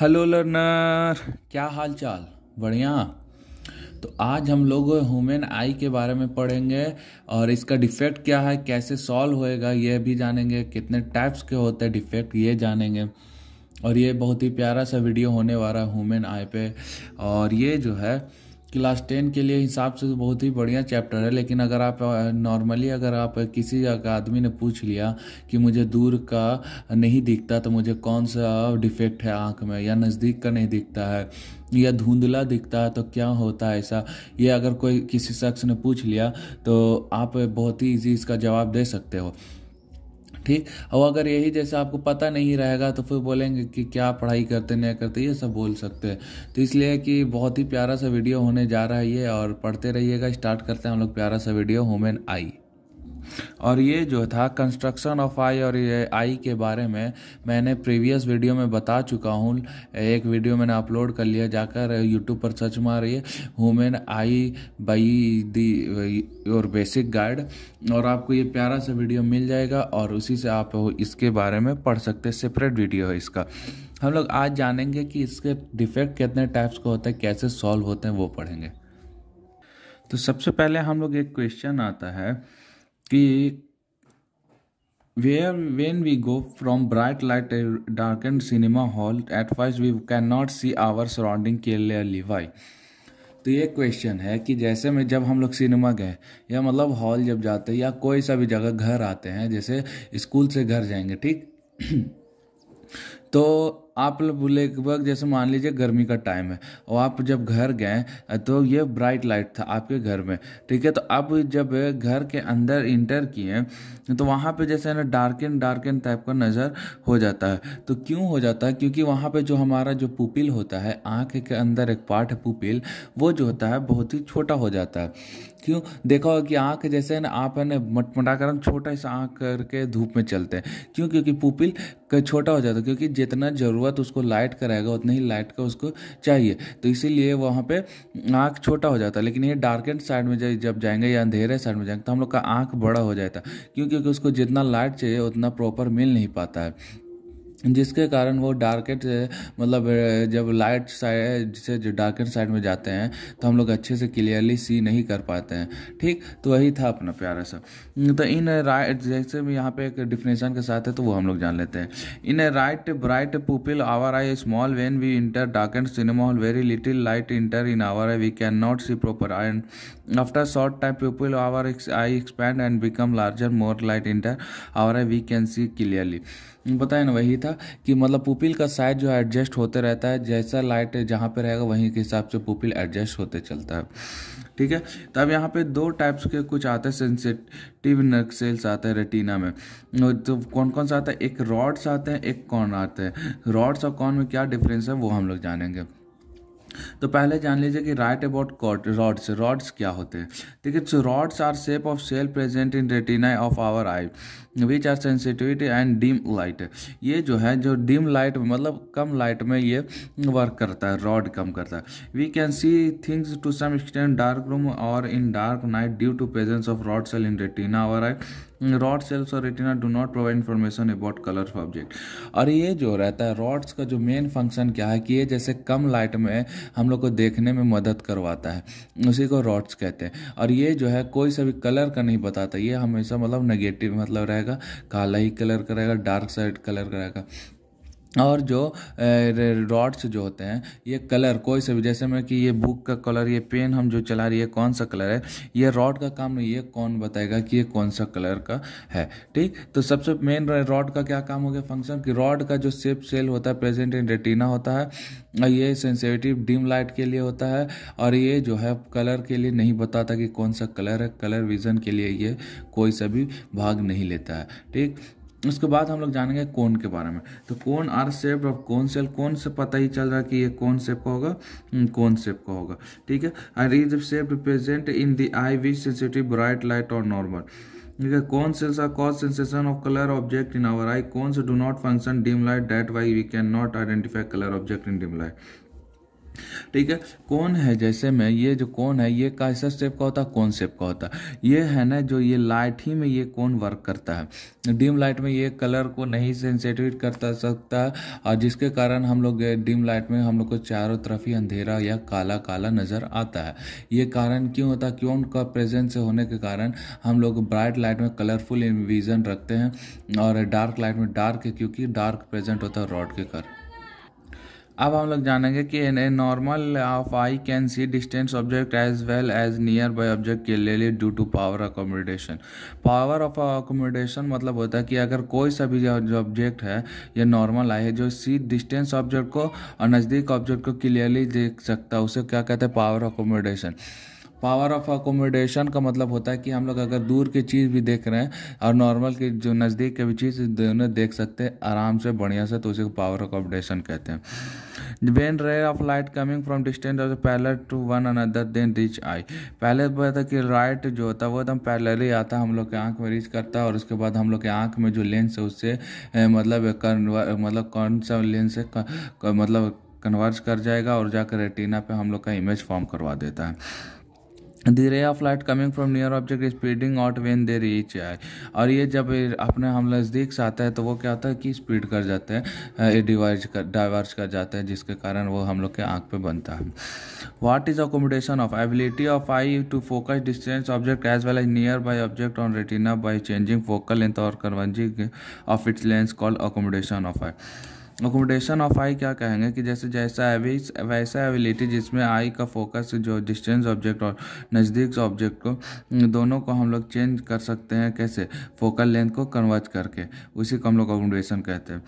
hello learner क्या हाल चाल बढ़िया तो आज हम लोग ह्यूमन आई के बारे में पढ़ेंगे और इसका डिफेक्ट क्या है कैसे सॉल्व होएगा ये भी जानेंगे कितने टाइप्स के होते हैं डिफेक्ट ये जानेंगे और ये बहुत ही प्यारा सा वीडियो होने वाला है ह्यूमन आई पे और ये जो है क्लास टेन के लिए हिसाब से तो बहुत ही बढ़िया चैप्टर है लेकिन अगर आप नॉर्मली अगर आप किसी आदमी ने पूछ लिया कि मुझे दूर का नहीं दिखता तो मुझे कौन सा डिफेक्ट है आँख में या नज़दीक का नहीं दिखता है या धुंधला दिखता है तो क्या होता है ऐसा ये अगर कोई किसी शख्स ने पूछ लिया तो आप बहुत ही ईजी इसका जवाब दे सकते हो ठीक और अगर यही जैसे आपको पता नहीं रहेगा तो फिर बोलेंगे कि क्या पढ़ाई करते नहीं करते ये सब बोल सकते हैं तो इसलिए कि बहुत ही प्यारा सा वीडियो होने जा रहा है ये और पढ़ते रहिएगा स्टार्ट करते हैं हम लोग प्यारा सा वीडियो हुमेन आई और ये जो था कंस्ट्रक्शन ऑफ आई और ये आई के बारे में मैंने प्रीवियस वीडियो में बता चुका हूँ एक वीडियो मैंने अपलोड कर लिया जाकर यूट्यूब पर सर्च मारिए हुमेन आई बाई दी और बेसिक गाइड और आपको ये प्यारा सा वीडियो मिल जाएगा और उसी से आप इसके बारे में पढ़ सकते सेपरेट वीडियो है इसका हम लोग आज जानेंगे कि इसके डिफेक्ट कितने टाइप्स को होता है कैसे सॉल्व होते हैं वो पढ़ेंगे तो सबसे पहले हम लोग एक क्वेश्चन आता है कि where when we go from bright light darkened cinema hall at first we cannot see our surrounding clearly why तो ये क्वेश्चन है कि जैसे में जब हम लोग सिनेमा गए या मतलब हॉल जब जाते हैं या कोई सा भी जगह घर आते हैं जैसे स्कूल से घर जाएंगे ठीक तो आप लगभग जैसे मान लीजिए गर्मी का टाइम है और आप जब घर गए तो ये ब्राइट लाइट था आपके घर में ठीक है तो अब जब घर के अंदर इंटर किए तो वहाँ पे जैसे ना डार्कन डार्कन टाइप का नज़र हो जाता है तो क्यों हो जाता है क्योंकि वहाँ पे जो हमारा जो पुपिल होता है आँख के अंदर एक पार्ट है पुपिल वो जो होता है बहुत ही छोटा हो जाता है क्यों देखा होगा कि आँख जैसे ना आप है ना मटमटा कर छोटा सा आँख करके धूप में चलते हैं क्यों क्योंकि पुपिल छोटा हो जाता है क्योंकि जितना ज़रूरत उसको लाइट का रहेगा उतना ही लाइट का उसको चाहिए तो इसीलिए वहाँ पे आँख छोटा हो जाता है लेकिन ये डार्केंड साइड में जब जाएंगे या अंधेरे साइड में जाएंगे तो हम लोग का आँख बड़ा हो जाता है क्यों क्योंकि उसको जितना लाइट चाहिए उतना प्रॉपर मिल नहीं पाता है जिसके कारण वो डार्केट मतलब जब लाइट साइड जिसे जो डार्केट साइड में जाते हैं तो हम लोग अच्छे से क्लियरली सी नहीं कर पाते हैं ठीक तो वही था अपना प्यारा सा हम्म, तो इन राइट जैसे भी यहाँ पे एक डिफिनेशन के साथ है तो वो हम लोग जान लेते हैं in a right bright pupil our eye small when we enter darkened cinema hall very little light enter in our eye we can not see proper and After short time pupil our eye expand and become larger more light enter our eye we can see clearly बताया ना वही था कि मतलब pupil का size जो है adjust होते रहता है जैसा लाइट जहाँ पे रहेगा वहीं के हिसाब से पुपिल एडजस्ट होते चलता है ठीक है तो अब यहाँ पे दो टाइप्स के कुछ आते हैं सेंसिटिव नर्व सेल्स आते हैं रेटिना में तो कौन कौन सा आता है एक रॉड्स आते हैं एक कॉर्न आते हैं रॉड्स और कॉर्न में क्या डिफरेंस है वो हम लोग जानेंगे तो पहले जान लीजिए कि right about cot rods rods क्या होते हैं ठीक है so rods are shape of cell present in retina of our eye which are sensitivity and dim light ये जो है जो डीम लाइट मतलब कम लाइट में ये वर्क करता है रॉड कम करता है we can see things to some extend dark room और in dark night due to presence of rod cell in retina और आई रॉड सेल्स और retina do not provide information about colour of object और ये जो रहता है rods का जो मेन फंक्शन क्या है कि ये जैसे कम लाइट में हम लोग को देखने में मदद करवाता है उसी को रॉड्स कहते हैं और ये जो है कोई सा भी कलर का नहीं बताता ये हमेशा मतलब नेगेटिव मतलब रह रहेगा काला ही कलर रहेगा डार्क साइड कलर कराएगा और जो रॉड्स जो होते हैं ये कलर कोई से भी जैसे मैं कि ये बुक का कलर ये पेन हम जो चला रही है कौन सा कलर है ये रॉड का काम नहीं ये कौन बताएगा कि ये कौन सा कलर का है ठीक तो सबसे मेन रॉड का क्या काम हो गया फंक्शन कि रॉड का जो सेप सेल होता है प्रेजेंट इन रेटिना होता है ये सेंसिटिव डिम लाइट के लिए होता है और ये जो है कलर के लिए नहीं बताता कि कौन सा कलर है कलर विजन के लिए ये कोई सा भी भाग नहीं लेता है ठीक उसके बाद हम लोग जानेंगे कोन के बारे में तो cone are shape of cone cell कौन से पता ही चल रहा है कि ये कौन सेप का होगा हम्म, कौन सेप का होगा ठीक है are is shape present in the eye which sensitive bright light और नॉर्मल ठीक है cone cells are cause sensation of colour object in our eye cone से do not function dim light that why we can not identify colour object in dim light ठीक है कौन है जैसे में ये जो कौन है ये कैसा स्टेप का होता है कौन स्टेप का होता है ये है ना जो ये लाइट ही में ये कौन वर्क करता है डिम लाइट में ये कलर को नहीं सेंसेटिव करता सकता और जिसके कारण हम लोग डिम लाइट में हम लोग को चारों तरफ ही अंधेरा या काला काला नज़र आता है ये कारण क्यों होता है क्यों उनका प्रेजेंस होने के कारण हम लोग ब्राइट लाइट में कलरफुल विजन रखते हैं और डार्क लाइट में डार्क है क्योंकि डार्क प्रेजेंट होता है रॉड के कारण अब हम लोग जानेंगे कि in a normal of eye can see distance object as well as near by object के लिए due to power accommodation power of accommodation मतलब होता है कि अगर कोई सा भी जो ऑब्जेक्ट है या नॉर्मल आई है जो सी डिस्टेंस ऑब्जेक्ट को और नज़दीक ऑब्जेक्ट को क्लियरली देख सकता है उसे क्या कहते हैं power accommodation power of accommodation का मतलब होता है कि हम लोग अगर दूर की चीज़ भी देख रहे हैं और नॉर्मल की जो नज़दीक की भी चीज़ दोनों देख सकते हैं आराम से बढ़िया से तो उसे पावर अकोमोडेशन कहते हैं when ray of light coming from distance of parallel to one another then reach eye पहले था कि राइट जो होता है वो एकदम ही आता है हम लोग के आँख में रीच करता है और उसके बाद हम लोग के आँख में जो लेंस है उससे मतलब मतलब कौन सा लेंस है मतलब कन्वर्ज कर जाएगा और जाकर रेटिना पे हम लोग का इमेज फॉर्म करवा देता है the ray of light coming from near object speeding out when they reach eye और ये जब अपने हम नज़दीक से आता है तो वो क्या होता है कि स्पीड कर जाते हैं डिवाइज कर डाइवर्ज कर जाता है जिसके कारण वो हम लोग के आँख पे बनता है what is accommodation of ability of eye to focus distance object as well as near by object on retina by changing focal length और converging of its lens call accommodation of eye accommodation of eye क्या कहेंगे कि जैसे जैसा aves वैसा ability जिसमें आई का focus जो डिस्टेंस ऑब्जेक्ट और नज़दीक ऑब्जेक्ट को दोनों को हम लोग चेंज कर सकते हैं कैसे फोकल लेंथ को कन्वर्ज करके उसी को हम लोग अकोमोडेशन कहते हैं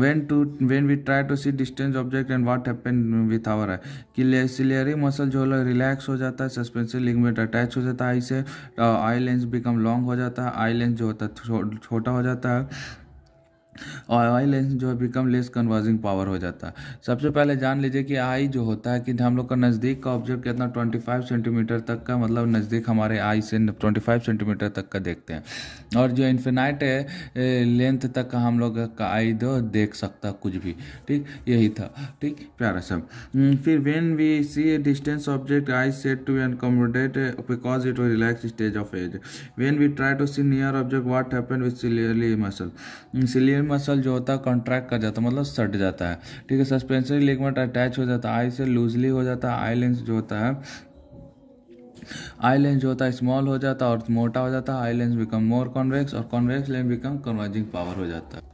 when to when we try to see distance object and what happen with our eye कि सिलियरी मसल जो रिलैक्स हो जाता है सस्पेंसिव लिगमेंट अटैच हो जाता है आई से आई लेंस बिकम लॉन्ग हो जाता है आई लेंस जो होता है छोटा हो जाता है और आई लेंस जो है बिकम लेस कन्वर्जिंग पावर हो जाता है सबसे पहले जान लीजिए कि आई जो होता है कि हम लोग का नज़दीक का ऑब्जेक्ट कितना 25 सेंटीमीटर तक का मतलब नज़दीक हमारे आई से 25 सेंटीमीटर तक का देखते हैं और जो इन्फिनाइट है लेंथ तक का हम लोग का आई दो देख सकता कुछ भी ठीक यही था ठीक प्यारा सब हम्म, फिर when we see a distance object eye set to accommodate because it relax stage of age when we try to see near object what happen ciliary muscle ciliary muscle जो होता है कॉन्ट्रैक्ट कर जाता है मतलब सट जाता है ठीक है सस्पेंसरी लिगमेंट अटैच हो जाता है आई से लूजली हो जाता है आई लेंस जो होता है आई लेंस जो होता है स्मॉल हो जाता है और मोटा हो जाता है eye lens become more convex और convex lens become converging power हो जाता है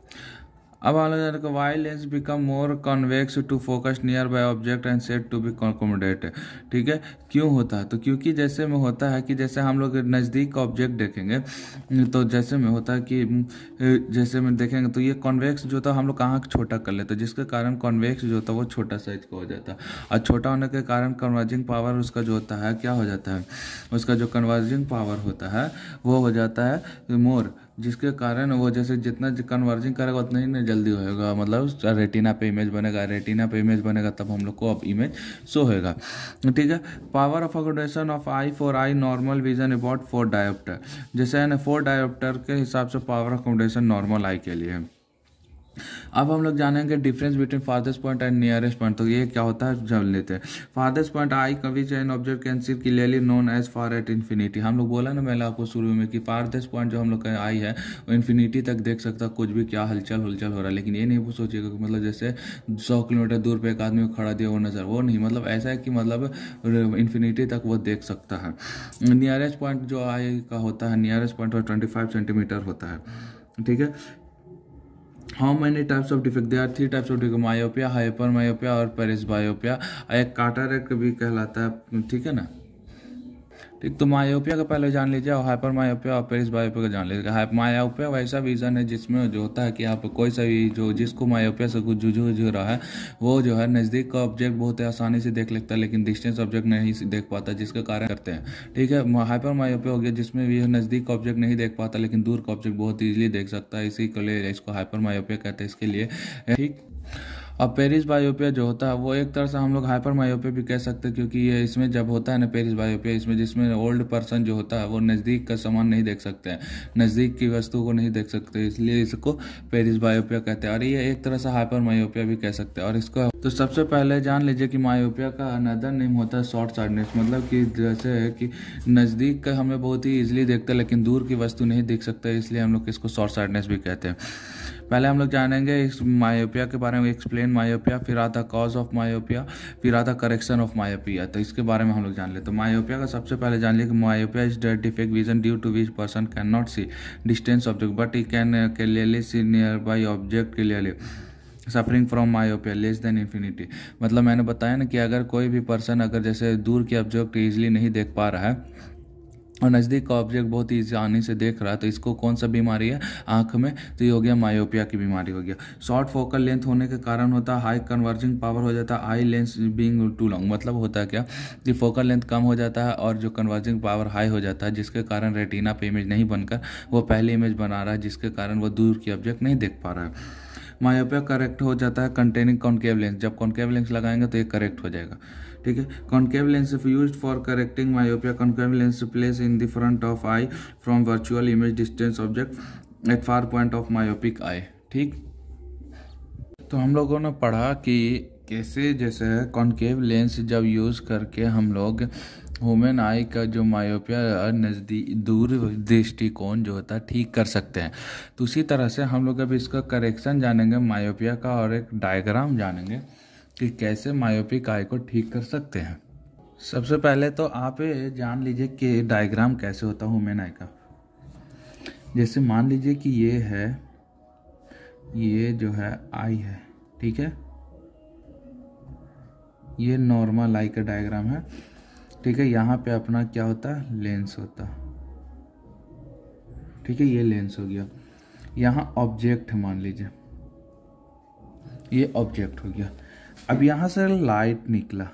अब Abelian lens become more convex to focus near by object and set to be accommodate ठीक है क्यों होता है तो क्योंकि जैसे में होता है कि जैसे हम लोग नज़दीक का ऑब्जेक्ट देखेंगे तो जैसे में होता है कि जैसे में देखेंगे तो ये कॉन्वेक्स जो था हम लोग कहाँ छोटा कर लेते जिसके कारण कॉन्वेक्स जो था वो छोटा साइज का हो जाता और छोटा होने के कारण कन्वर्जिंग पावर उसका जो होता है क्या हो जाता है उसका जो कन्वर्जिंग पावर होता है वो हो जाता है मोर जिसके कारण वो जैसे जितना कन्वर्जिंग करेगा उतना ही ना जल्दी होएगा मतलब रेटिना पे इमेज बनेगा रेटिना पे इमेज बनेगा तब हम लोग को अब इमेज शो होएगा ठीक है power of accommodation of eye for eye normal vision about four dioptre जैसे है ना फोर डायोप्टर के हिसाब से power of accommodation normal eye के लिए अब हम लोग जानेंगे डिफरेंस बिटवीन फादर्स पॉइंट एंड नियरेस्ट पॉइंट तो ये क्या होता है जब लेते हैं फादर्स पॉइंट आई कभी chain object can see clearly known as far at infinity हम लोग बोला ना मैंने आपको शुरू में कि फारदेस्ट पॉइंट जो हम लोग का आई है वो इन्फिनिटी तक देख सकता कुछ भी क्या हलचल हलचल हो रहा है लेकिन ये नहीं सोचिएगा कि मतलब जैसे सौ किलोमीटर दूर पर एक आदमी खड़ा दिया वो नज़र वो नहीं मतलब ऐसा है कि मतलब इन्फिनिटी तक वो देख सकता है नियरेस्ट पॉइंट जो आई का होता है nearest point twenty five centimetre होता है ठीक है how many types of defect they three types of defect myopia hyper myopia और पेरिस बायोपिया एक काटारेक्ट भी कहलाता है ठीक है ना एक तो मायोपिया का पहले जान लीजिए और हाइपर मायोपिया और पेरिस बायोपिया का जान लीजिए हाइप मायोपिया वैसा विजन है जिसमें जो होता है कि आप कोई सा भी जो जिसको मायोपिया से कुछ जूझ जूझ रहा है वो जो है नज़दीक का ऑब्जेक्ट बहुत आसानी से देख लेता है लेकिन डिस्टेंस ऑब्जेक्ट नहीं देख पाता जिसके कारण करते हैं ठीक है हाइपर मायोपिया हो गया जिसमें भी नज़दीक का ऑब्जेक्ट नहीं देख पाता लेकिन दूर का ऑब्जेक्ट बहुत ईजिली देख सकता है इसी के लिए इसको हाइपर मायोपिया कहते हैं इसके लिए ठीक और पेरिस बायोपिया जो होता है वो एक तरह से हम लोग हाइपर मायोपिया भी कह सकते हैं क्योंकि ये इसमें जब होता है ना पेरिस बायोपिया इसमें जिसमें ओल्ड पर्सन जो होता है वो नज़दीक का सामान नहीं देख सकते हैं नज़दीक की वस्तु को नहीं देख सकते इसलिए इसको पेरिस बायोपिया कहते हैं और ये एक तरह से हाइपर मायोपिया भी कह सकते हैं और इसको तो सबसे पहले जान लीजिए कि मायोपिया का अनदर नेम होता है शॉर्ट साइडनेस मतलब कि जैसे है कि नज़दीक का हमें बहुत ही ईजिली देखते हैं लेकिन दूर की वस्तु नहीं देख सकते इसलिए हम लोग इसको शॉर्ट साइडनेस भी कहते हैं पहले हम लोग जानेंगे इस मायोपिया के बारे में एक्सप्लेन मायोपिया फिर आता कॉज ऑफ मायोपिया फिर आता करेक्शन ऑफ मायोपिया तो इसके बारे में हम लोग जान लेते तो मायोपिया का सबसे पहले जान लिया कि myopia is defect vision due to which person can not see distance object but he can clearly see near by object clearly suffering from myopia less than infinity मतलब मैंने बताया ना कि अगर कोई भी पर्सन अगर जैसे दूर के ऑब्जेक्ट ईजिली नहीं देख पा रहा है और नज़दीक का ऑब्जेक्ट बहुत ही आसानी से देख रहा है तो इसको कौन सा बीमारी है आंख में तो ये हो गया मायोपिया की बीमारी हो गया शॉर्ट फोकल लेंथ होने के कारण होता है हाई कन्वर्जिंग पावर हो जाता है eye lens being too long मतलब होता है क्या कि फोकल लेंथ कम हो जाता है और जो कन्वर्जिंग पावर हाई हो जाता है जिसके कारण रेटिना पे इमेज नहीं बनकर वो पहले इमेज बना रहा है जिसके कारण वो दूर की ऑब्जेक्ट नहीं देख पा रहा है मायोपिया करेक्ट हो जाता है कंटेनिंग कॉन्केव लेंस जब कॉन्केव लेंस लगाएंगे तो ये करेक्ट हो जाएगा ठीक है concave lens use for correcting myopia concave lens place in the front of eye from virtual image distance object at far point of myopic eye ठीक तो हम लोगों ने पढ़ा कि कैसे जैसे कॉन्केव लेंस जब यूज़ करके हम लोग ह्यूमन आई का जो मायोपिया नज़दीक दूर दृष्टिकोण जो होता है ठीक कर सकते हैं तो उसी तरह से हम लोग अब इसका करेक्शन जानेंगे मायोपिया का और एक डायग्राम जानेंगे कि कैसे मायोपिक आई को ठीक कर सकते हैं सबसे पहले तो आप जान लीजिए कि डायग्राम कैसे होता है हुमेन आई का जैसे मान लीजिए कि ये है ये जो है आई है ठीक है ये नॉर्मल आई का डायग्राम है ठीक है यहाँ पे अपना क्या होता है लेंस होता ठीक है ये लेंस हो गया यहाँ ऑब्जेक्ट मान लीजिए ये ऑब्जेक्ट हो गया अब यहाँ से लाइट निकला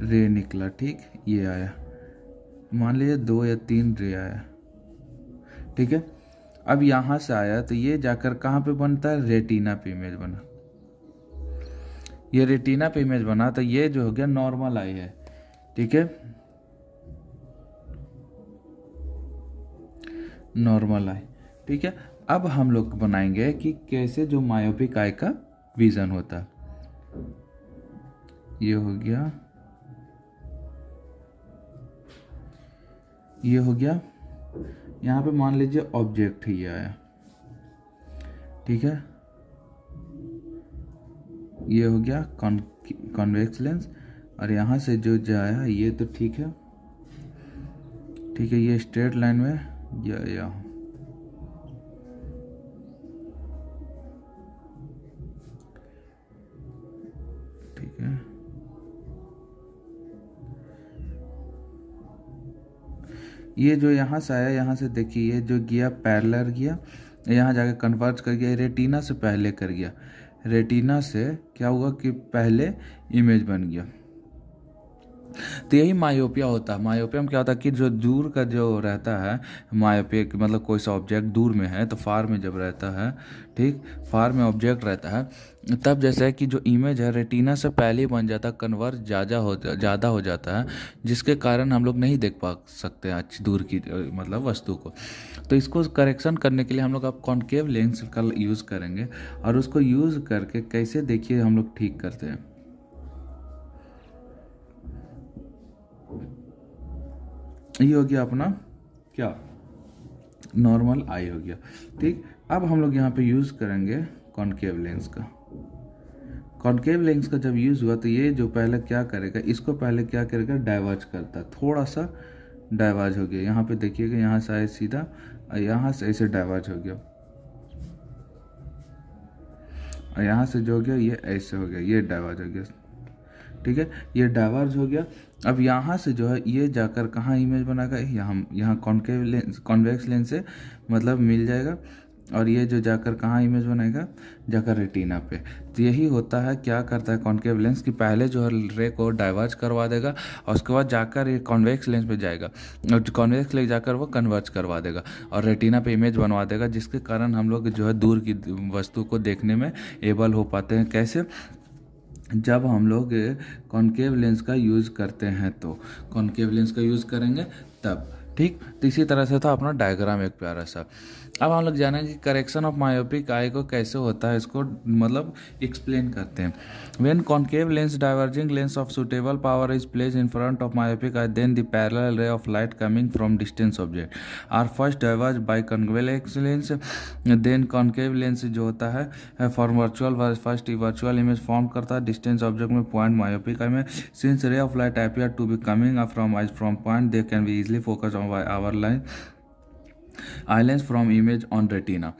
रे निकला ठीक ये आया मान लीजिए दो या तीन रे आया ठीक है अब यहाँ से आया तो ये जाकर कहाँ पे बनता है रेटिना पे इमेज बना ये रेटिना पे इमेज बना तो ये जो हो गया नॉर्मल आई है ठीक है नॉर्मल आई ठीक है अब हम लोग बनाएंगे कि कैसे जो मायोपिक आई का विजन होता है ये हो गया ये हो गया यहाँ पे मान लीजिए ऑब्जेक्ट ही आया ठीक है ये हो गया कॉन्वेक्स लेंस और यहाँ से जो जाया ये तो ठीक है ठीक है ये स्ट्रेट लाइन में या, यहाँ ये जो यहाँ से आया यहाँ से देखिए ये जो गया पैरलर गया यहाँ जाके कन्वर्ट कर गया रेटिना से पहले कर गया रेटिना से क्या हुआ कि पहले इमेज बन गया तो यही मायोपिया होता है मायोपिया में क्या होता है कि जो दूर का जो रहता है मायोपिया मतलब कोई सा ऑब्जेक्ट दूर में है तो फार में जब रहता है ठीक फार में ऑब्जेक्ट रहता है तब जैसे कि जो इमेज है रेटिना से पहले बन जाता है कन्वर्स ज़्यादा हो ज़्यादा हो जाता है जिसके कारण हम लोग नहीं देख पा सकते अच्छी दूर की मतलब वस्तु को तो इसको करेक्शन करने के लिए हम लोग अब कॉन्केव लेंस का यूज़ करेंगे और उसको यूज़ करके कैसे देखिए हम लोग ठीक करते हैं ये हो गया अपना क्या नॉर्मल आई हो गया ठीक अब हम लोग यहाँ पे यूज़ करेंगे कॉन्केव लेंस का कॉन्केव लेंस का जब यूज़ हुआ तो ये जो पहले क्या करेगा इसको पहले क्या करेगा डाइवर्ज करता है थोड़ा सा डाइवर्ज हो गया यहाँ पे देखिएगा यहाँ से आए सीधा और यहाँ से ऐसे डाइवर्ज हो गया और यहाँ से जो हो गया ये ऐसे हो गया ये डाइवर्ज हो गया ठीक है ये डाइवर्ज हो गया अब यहाँ से जो है ये जाकर कहाँ इमेज बनाएगा यहाँ यहाँ कॉन्केव लेंस कॉन्वेक्स लेंस से मतलब मिल जाएगा और ये जो जाकर कहाँ इमेज बनाएगा जाकर रेटिना पे तो यही होता है क्या करता है कॉन्केव लेंस कि पहले जो है रे को डाइवर्ज करवा देगा और उसके बाद जाकर ये कॉन्वेक्स लेंस पे जाएगा और कॉन्वेक्स लेंस जाकर वो कन्वर्ज करवा देगा और रेटिना पे इमेज बनवा देगा जिसके कारण हम लोग जो है दूर की वस्तु को देखने में एबल हो पाते हैं कैसे जब हम लोग कॉन्केव लेंस का यूज़ करते हैं तो कॉन्केव लेंस का यूज़ करेंगे तब ठीक तो इसी तरह से था तो अपना डायग्राम एक प्यारा सा अब हम लोग जाने कि करेक्शन ऑफ मायोपिक आई को कैसे होता है इसको मतलब एक्सप्लेन करते हैं when concave lens diverging lens of suitable power is place in front of myopic eye then the parallel ray of light coming from distance object are first diverge by convex lens then concave lens जो होता है for virtual first virtual image form करता है distance object में point myopic eye में since ray of light appear to be coming from from point they can be easily focus on our line eye lens from image on retina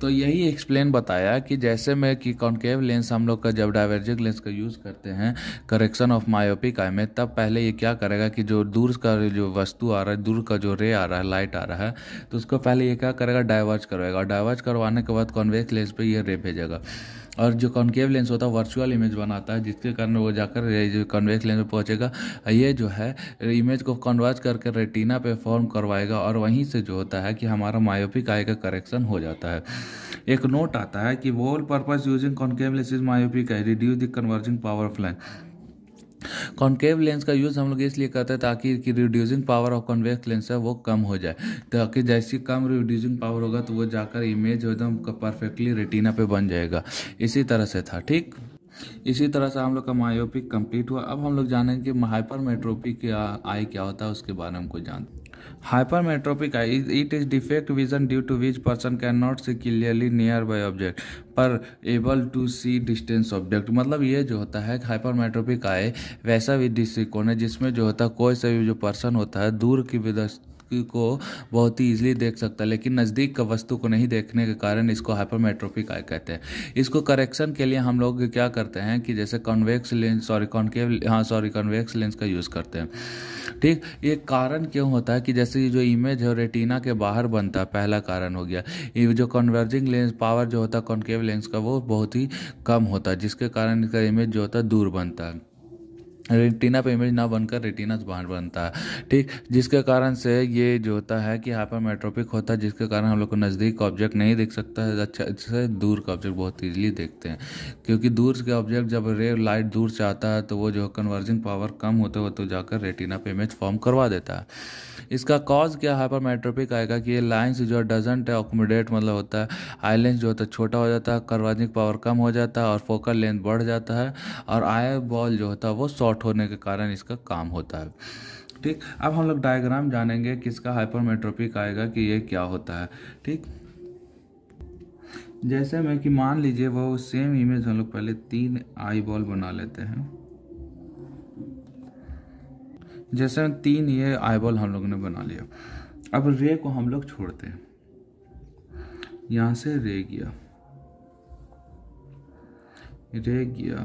तो यही explain बताया कि जैसे में कि concave lens हम लोग का जब डाइवर्जिक लेंस का यूज़ करते हैं करेक्शन ऑफ मायोपिक आई में तब पहले ये क्या करेगा कि जो दूर का जो वस्तु आ रहा है दूर का जो रे आ रहा है लाइट आ रहा है तो उसको पहले ये क्या करेगा डाइवर्ज करवाएगा और डाइवर्ज करवाने के बाद कॉन्वेक्स लेंस पर यह रे भेजेगा और जो कॉन्केव लेंस होता है वर्चुअल इमेज बनाता है जिसके कारण वो जाकर जो कन्वेक्स लेंस पर पहुँचेगा ये जो है इमेज को कन्वर्ज करके रेटिना पे फॉर्म करवाएगा और वहीं से जो होता है कि हमारा मायोपिक आई का करेक्शन हो जाता है एक नोट आता है कि whole purpose using concave lens is myopic eye reduce the converging power lens concave lens का यूज़ हम लोग इसलिए करते हैं ताकि कि reducing power of convex lens है वो कम हो जाए ताकि जैसी कम रिड्यूसिंग पावर होगा तो वो जाकर इमेज एकदम परफेक्टली रेटिना पे बन जाएगा इसी तरह से था ठीक इसी तरह से हम लोग का मायोपिक कंप्लीट हुआ अब हम लोग जानेंगे कि हाइपर मेट्रोपिक आई क्या होता है उसके बारे में कुछ जानते hypermetropic eye it is defect vision due to which person can not see clearly near by object पर able to see distance object मतलब ये जो होता है हाइपर मेट्रोपिक आए वैसा भी दृष्टिकोण है जिसमें जो होता है कोई सा भी जो पर्सन होता है दूर की को बहुत ही ईजिली देख सकता है लेकिन नज़दीक का वस्तु को नहीं देखने के कारण इसको हाइपरमेट्रोपिक आई कहते हैं इसको करेक्शन के लिए हम लोग क्या करते हैं कि जैसे कॉन्वेक्स लेंस सॉरी कॉन्केव हाँ सॉरी कॉन्वेक्स लेंस का यूज़ करते हैं ठीक ये कारण क्यों होता है कि जैसे जो इमेज है रेटिना के बाहर बनता है पहला कारण हो गया ये जो कन्वर्जिंग लेंस पावर जो होता है कॉन्केव लेंस का वो बहुत ही कम होता है जिसके कारण इसका इमेज जो होता है दूर बनता है रेटिना पे इमेज ना बनकर रेटिना बाहर बनता है ठीक जिसके कारण से ये जो होता है कि हाइपरमेट्रोपिक होता है जिसके कारण हम लोग को नज़दीक का ऑब्जेक्ट नहीं देख सकता है अच्छा इससे दूर का ऑब्जेक्ट बहुत ईजिली देखते हैं क्योंकि दूर के ऑब्जेक्ट जब रे लाइट दूर से आता है तो वो जो कन्वर्जिंग पावर कम होते हो तो जाकर रेटिना पे इमेज फॉर्म करवा देता है इसका कॉज क्या हाइपरमेट्रोपिक आएगा कि ये लाइन्स जो है डजेंट अकोमोडेट मतलब होता है आई लेंस जो होता है छोटा हो जाता है कन्वर्जिंग पावर कम हो जाता है और फोकल लेंथ बढ़ जाता है और आई बॉल जो होता है वो शॉर्ट कट होने के कारण इसका काम होता है ठीक अब हम लोग डायग्राम जानेंगे किसका हाइपरमेट्रोपिक आएगा कि ये क्या होता है ठीक जैसे मैं कि मान लीजिए वो सेम इमेज हम लोग पहले तीन आई बॉल बना लेते हैं जैसे तीन ये आई बॉल हम लोग ने बना लिया अब रे को हम लोग छोड़ते हैं यहां से रे गया रे गया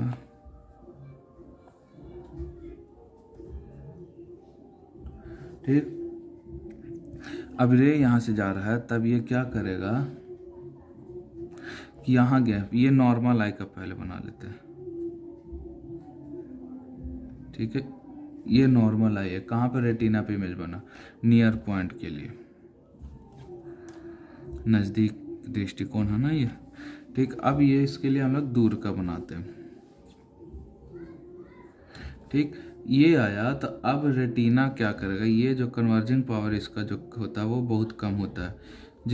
ठीक अब रे यहाँ से जा रहा है तब ये क्या करेगा कि यहाँ गैप ये नॉर्मल आई का पहले बना लेते हैं ठीक है ये नॉर्मल आई है कहाँ पर रेटिना पे इमेज बना नियर पॉइंट के लिए नज़दीक दृष्टिकोण है ना ये ठीक अब ये इसके लिए हम लोग दूर का बनाते हैं ठीक ये आया तो अब रेटिना क्या करेगा ये जो कन्वर्जिंग पावर इसका जो होता है वो बहुत कम होता है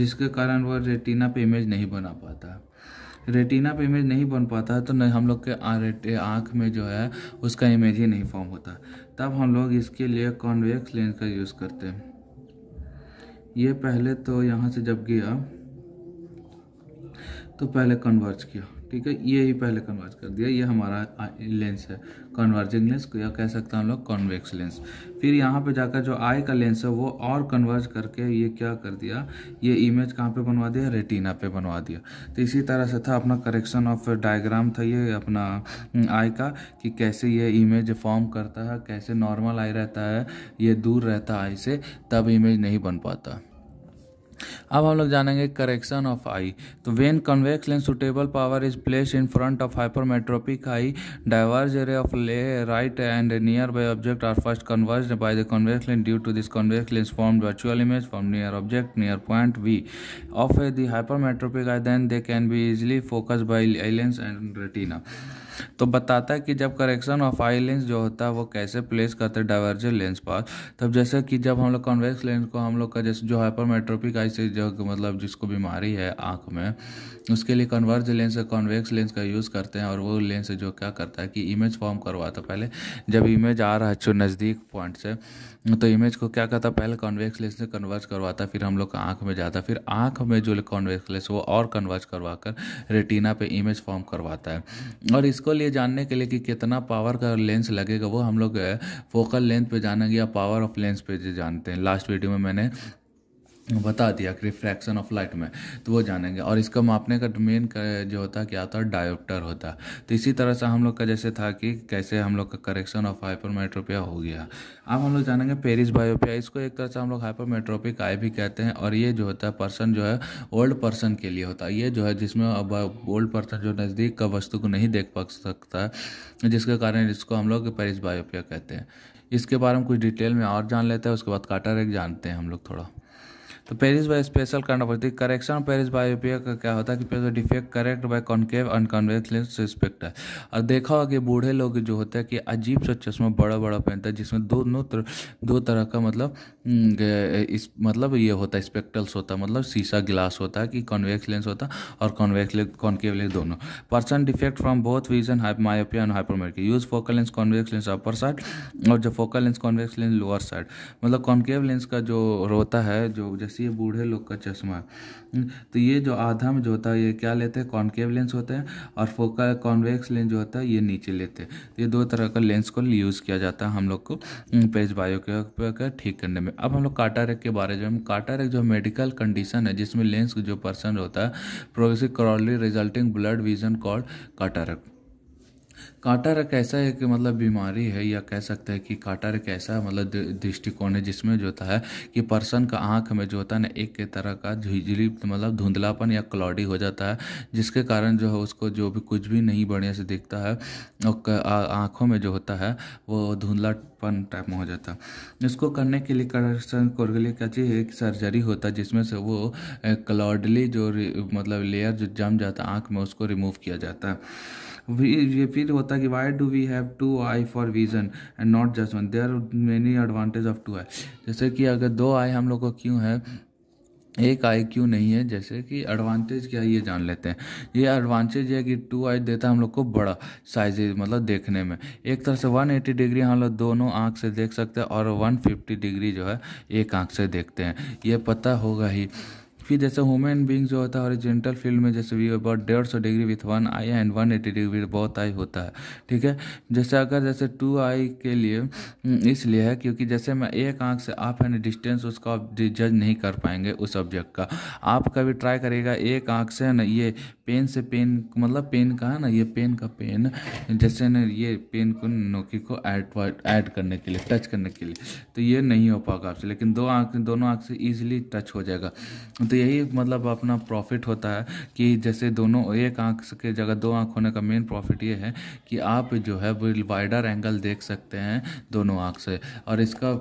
जिसके कारण वो रेटिना पे इमेज नहीं बना पाता रेटिना पे इमेज नहीं बन पाता तो हम लोग के आँख में जो है उसका इमेज ही नहीं फॉर्म होता तब हम लोग इसके लिए कॉन्वेक्स लेंस का यूज़ करते हैं ये पहले तो यहाँ से जब गया तो पहले कन्वर्ज किया ठीक है ये ही पहले कन्वर्ज कर दिया ये हमारा लेंस है कन्वर्जिंग लेंस या कह सकते हैं हम लोग कॉन्वेक्स लेंस फिर यहाँ पे जाकर जो आई का लेंस है वो और कन्वर्ज करके ये क्या कर दिया ये इमेज कहाँ पे बनवा दिया रेटिना पे बनवा दिया तो इसी तरह से था अपना करेक्शन ऑफ डायग्राम था ये अपना आई का कि कैसे ये इमेज फॉर्म करता है कैसे नॉर्मल आई रहता है ये दूर रहता है आई से तब इमेज नहीं बन पाता अब हम लोग जानेंगे करेक्शन ऑफ आई तो when convex lens suitable power is place in front of hypermetropic eye diverge a ray of light and near by object are first converge by the convex lens due to this convex lens form virtual image from near object near point V of the hypermetropic eye then they can be easily focus by eye lens and retina तो बताता है कि जब correction of eye lens जो होता है वो कैसे प्लेस करते हैं डाइवर्जन लेंस पास तब जैसे कि जब हम लोग कॉन्वेक्स लेंस को हम लोग का जैसे जो हाइपरमेट्रोपिक आई से जो मतलब जिसको बीमारी है आँख में उसके लिए कन्वर्ज लेंस और कॉन्वेक्स लेंस का यूज़ करते हैं और वो लेंस जो क्या करता है कि इमेज फॉर्म करवाता है पहले जब इमेज आ रहा है नज़दीक पॉइंट से तो इमेज को क्या करता है पहले कॉन्वेक्स लेंस से कन्वर्ज करवाता फिर हम लोग का आँख में जाता फिर आँख में जो कॉन्वेक्स लेंस वो और कन्वर्ज करवा कर रेटिना पर इमेज फॉर्म करवाता है और इसको लिए जानने के लिए कि कितना पावर का लेंस लगेगा वो हम लोग फोकल eh, लेंथ पे जानेंगे या पावर ऑफ लेंस पे जानते हैं लास्ट वीडियो में मैंने बता दिया कि रिफ्रैक्शन ऑफ लाइट में तो वो जानेंगे और इसका मापने का मेन जो होता है क्या होता है डायोप्टर होता है तो इसी तरह से हम लोग का जैसे था कि कैसे हम लोग का करेक्शन ऑफ हाइपरमेट्रोपिया हो गया अब हम लोग जानेंगे पेरिस बायोपिया इसको एक तरह से हम लोग हाइपरमेट्रोपिक आई भी कहते हैं और ये जो होता है पर्सन जो है ओल्ड पर्सन के लिए होता है ये जो है जिसमें अब ओल्ड पर्सन जो नज़दीक का वस्तु को नहीं देख पा सकता है जिसके कारण इसको हम लोग पेरिस बायोपिया कहते हैं इसके बारे में कुछ डिटेल में और जान लेते हैं उसके बाद काटा रेक जानते हैं हम लोग थोड़ा तो पेरिस बाय स्पेशल है करेक्शन पेरिस बायोपिया का क्या होता है कि presbyopia defect correct by concave and convex lens respect है और देखा होगा कि बूढ़े लोग जो होते हैं कि अजीब सा चश्मा बड़ा बड़ा पहनता है जिसमें दोनों तर, दो तरह का मतलब हम्म, इस मतलब ये होता है स्पेक्टल्स होता है मतलब शीशा गिलास होता है कि कॉन्वेक्स लेंस होता और कॉन्वेक्स कॉन्केव लेंस दोनों person defect from both vision myopia and hypermetropia use focal lens convex lens upper side और जो focal lens convex lens lower side मतलब कॉन्केव लेंस का जो होता है जो जैसे ये बूढ़े लोग का चश्मा हम्म, तो ये जो आधा में जो होता है ये क्या लेते हैं कॉन्केव लेंस होते हैं और फोकल कॉन्वेक्स लेंस जो होता है ये नीचे लेते हैं तो ये दो तरह का लेंस को यूज़ किया जाता है हम लोग को हम्म, पेज बायो के ठीक करने में अब हम लोग काटारेक के बारे में काटारेक जो मेडिकल कंडीशन है जिसमें लेंस जो पर्सन होता है progressive cloudy resulting blurred vision called cataract cataract ऐसा एक मतलब बीमारी है या कह सकते हैं कि काटारक ऐसा मतलब दृष्टिकोण है जिसमें जो होता है कि पर्सन का आँख में जो होता है ना एक तरह का झिझली मतलब धुंधलापन या क्लॉडी हो जाता है जिसके कारण जो है उसको जो भी कुछ भी नहीं बढ़िया से दिखता है और आँखों में जो होता है वो धुंधलापन टाइप में हो जाता है इसको करने के लिए कर्सन कोर्गली का चीज एक सर्जरी होता है जिसमें से वो क्लॉडली जो मतलब लेयर जो जम जाता है आँख में उसको रिमूव किया जाता है ये फील होता है कि why do we have two eye for vision and not just one are many advantage of two eye जैसे कि अगर दो आई हम लोग को क्यों है एक आई क्यों नहीं है जैसे कि एडवांटेज क्या है ये जान लेते हैं ये एडवांटेज है कि टू आई देता है हम लोग को बड़ा साइज मतलब देखने में एक तरह से वन एटी डिग्री हम लोग दोनों आँख से देख सकते हैं और वन फिफ्टी डिग्री जो है एक आँख से देखते हैं ये पता होगा ही फिर जैसे ह्यूमन बींग जो होता है जेंटल फील्ड में जैसे वी अबाउट डेढ़ सौ degree with one eye and one eighty degree with बहुत आई होता है ठीक है जैसे अगर जैसे टू आई के लिए हम्म, इसलिए है क्योंकि जैसे मैं एक आँख से आप एंड डिस्टेंस उसका जज नहीं कर पाएंगे उस ऑब्जेक्ट का आप कभी ट्राई करिएगा एक आँख से ना ये पेन से पेन मतलब पेन का है ना ये पेन का पेन जैसे ना ये पेन को नोकी को ऐड ऐड करने के लिए टच करने के लिए तो ये नहीं हो पाएगा आपसे लेकिन दो आँख दोनों आँख से ईजिली टच हो जाएगा तो यही मतलब अपना प्रॉफिट होता है कि जैसे दोनों एक आँख के जगह दो आँख होने का मेन प्रॉफिट ये है कि आप जो है वो वाइडर एंगल देख सकते हैं दोनों आँख से और इसका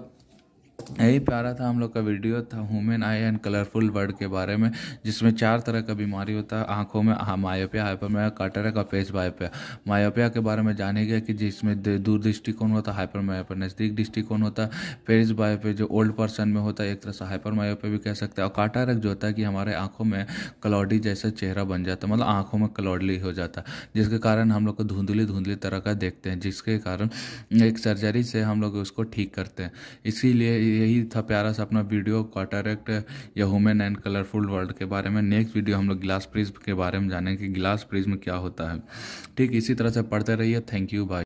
यही प्यारा था हम लोग का वीडियो था human eye and colourful world के बारे में जिसमें चार तरह का बीमारी होता है आंखों में मायोपिया हाइपरमाया काटरक और पेज बायोपिया मायोपिया के बारे में जाने गया कि जिसमें दूर दृष्टिकोण होता है हाइपर मायोपिया नज़दीक दृष्टिकोण होता है फेस बायोपिया जो ओल्ड पर्सन में होता है एक तरह से हाइपर भी कह सकते हैं और काटारक जो होता है कि हमारे आँखों में कलौडी जैसा चेहरा बन जाता है मतलब आँखों में कलौडली हो जाता है जिसके कारण हम लोग को धुंधली धुंधली तरह का देखते हैं जिसके कारण एक सर्जरी से हम लोग उसको ठीक करते हैं इसीलिए यही था प्यारा सा अपना वीडियो कॉटरेक्ट या ह्यूमन एंड कलरफुल वर्ल्ड के बारे में नेक्स्ट वीडियो हम लोग ग्लास प्रिज्म के बारे में जानेंगे कि ग्लास प्रिज्म क्या होता है ठीक इसी तरह से पढ़ते रहिए थैंक यू बाय